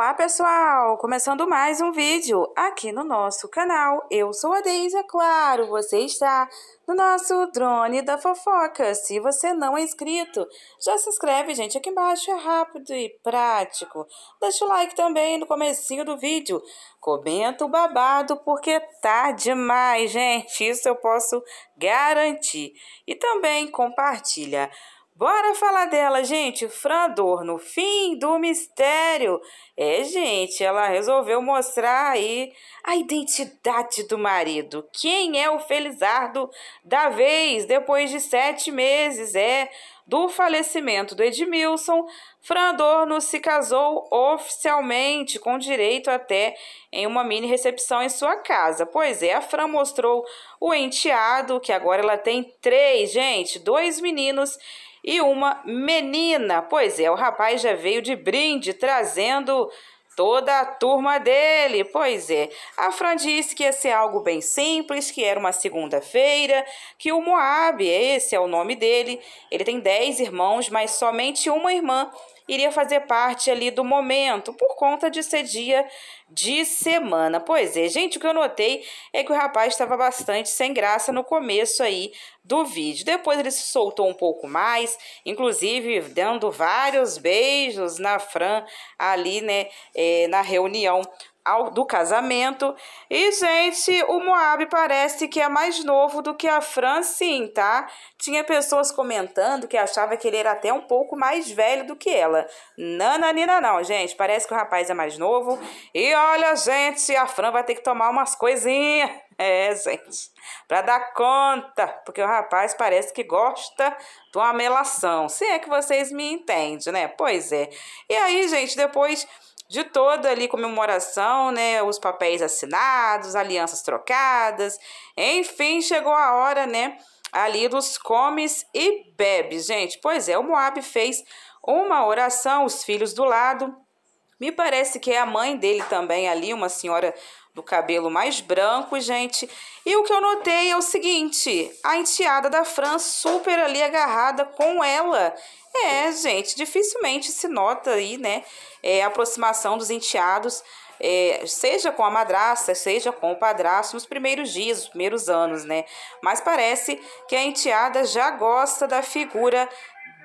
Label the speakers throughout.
Speaker 1: Olá pessoal, começando mais um vídeo aqui no nosso canal. Eu sou a Deise, é claro, você está no nosso Drone da Fofoca. Se você não é inscrito, já se inscreve, gente, aqui embaixo é rápido e prático. Deixa o like também no comecinho do vídeo. Comenta o babado porque tá demais, gente, isso eu posso garantir. E também compartilha. Bora falar dela, gente. Fran Dorno, fim do mistério. É, gente, ela resolveu mostrar aí a identidade do marido. Quem é o Felizardo da vez, depois de sete meses, é, do falecimento do Edmilson, Fran Dorno se casou oficialmente, com direito até em uma mini recepção em sua casa. Pois é, a Fran mostrou o enteado, que agora ela tem três, gente, dois meninos e uma menina. Pois é, o rapaz já veio de brinde trazendo toda a turma dele. Pois é, a Fran disse que ia ser algo bem simples, que era uma segunda-feira, que o Moab, esse é o nome dele, ele tem 10 irmãos, mas somente uma irmã iria fazer parte ali do momento, por conta de ser dia de semana. Pois é, gente, o que eu notei é que o rapaz estava bastante sem graça no começo aí do vídeo. Depois ele se soltou um pouco mais, inclusive dando vários beijos na Fran ali, né, é, na reunião ao, do casamento. E, gente, o Moab parece que é mais novo do que a Fran sim tá? Tinha pessoas comentando que achava que ele era até um pouco mais velho do que ela. Nananina não, gente. Parece que o rapaz é mais novo. E olha, gente, a Fran vai ter que tomar umas coisinhas. É, gente, para dar conta, porque o rapaz parece que gosta de uma melação. Se é que vocês me entendem, né? Pois é. E aí, gente, depois de toda ali comemoração, né, os papéis assinados, alianças trocadas, enfim, chegou a hora, né, ali dos comes e bebes, gente. Pois é, o Moab fez uma oração, os filhos do lado, me parece que é a mãe dele também ali, uma senhora do cabelo mais branco, gente. E o que eu notei é o seguinte, a enteada da Fran super ali agarrada com ela. É, gente, dificilmente se nota aí, né, é, a aproximação dos enteados, é, seja com a madraça, seja com o padrasto, nos primeiros dias, nos primeiros anos, né. Mas parece que a enteada já gosta da figura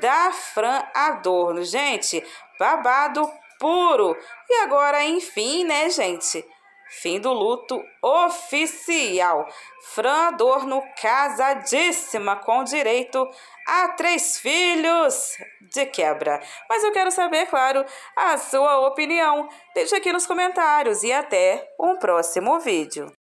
Speaker 1: da Fran Adorno. Gente, babado puro. E agora, enfim, né, gente? Fim do luto oficial. Fran Adorno casadíssima com direito a três filhos de quebra. Mas eu quero saber, é claro, a sua opinião. Deixe aqui nos comentários e até um próximo vídeo.